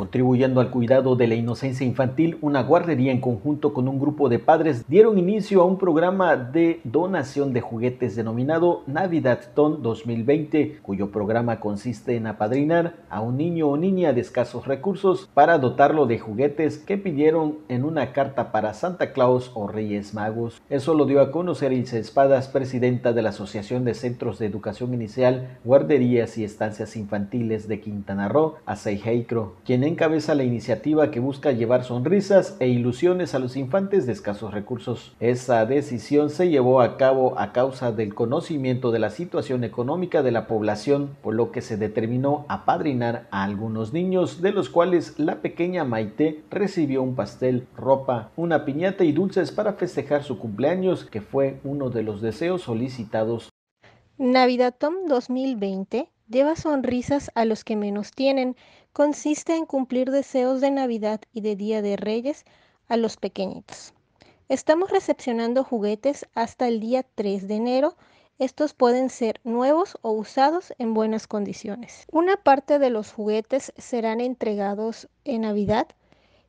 Contribuyendo al cuidado de la inocencia infantil, una guardería en conjunto con un grupo de padres dieron inicio a un programa de donación de juguetes denominado Navidad Ton 2020, cuyo programa consiste en apadrinar a un niño o niña de escasos recursos para dotarlo de juguetes que pidieron en una carta para Santa Claus o Reyes Magos. Eso lo dio a conocer Ilse Espadas, presidenta de la Asociación de Centros de Educación Inicial, Guarderías y Estancias Infantiles de Quintana Roo, a Acejeicro, quien encabeza la iniciativa que busca llevar sonrisas e ilusiones a los infantes de escasos recursos. Esa decisión se llevó a cabo a causa del conocimiento de la situación económica de la población, por lo que se determinó apadrinar a algunos niños, de los cuales la pequeña Maite recibió un pastel, ropa, una piñata y dulces para festejar su cumpleaños, que fue uno de los deseos solicitados. Navidad Tom 2020 lleva sonrisas a los que menos tienen, consiste en cumplir deseos de Navidad y de Día de Reyes a los pequeñitos. Estamos recepcionando juguetes hasta el día 3 de enero. Estos pueden ser nuevos o usados en buenas condiciones. Una parte de los juguetes serán entregados en Navidad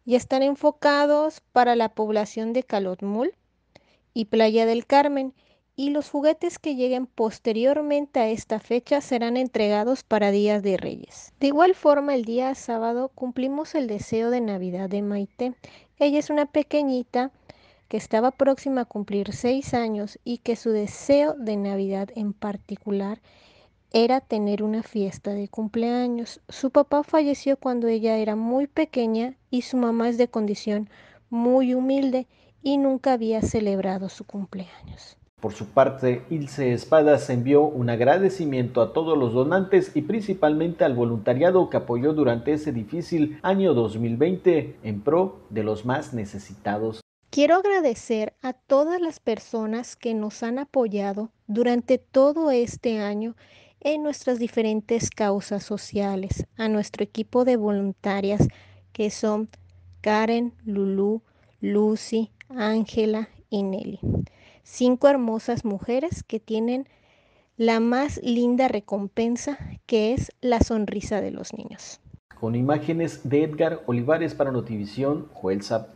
y están enfocados para la población de Calotmul y Playa del Carmen y los juguetes que lleguen posteriormente a esta fecha serán entregados para Días de Reyes. De igual forma, el día sábado cumplimos el deseo de Navidad de Maite. Ella es una pequeñita que estaba próxima a cumplir seis años y que su deseo de Navidad en particular era tener una fiesta de cumpleaños. Su papá falleció cuando ella era muy pequeña y su mamá es de condición muy humilde y nunca había celebrado su cumpleaños. Por su parte, Ilse Espadas envió un agradecimiento a todos los donantes y principalmente al voluntariado que apoyó durante ese difícil año 2020 en pro de los más necesitados. Quiero agradecer a todas las personas que nos han apoyado durante todo este año en nuestras diferentes causas sociales, a nuestro equipo de voluntarias que son Karen, Lulu, Lucy, Ángela y Nelly cinco hermosas mujeres que tienen la más linda recompensa que es la sonrisa de los niños. Con imágenes de Edgar Olivares para Notivisión, Joel Zap.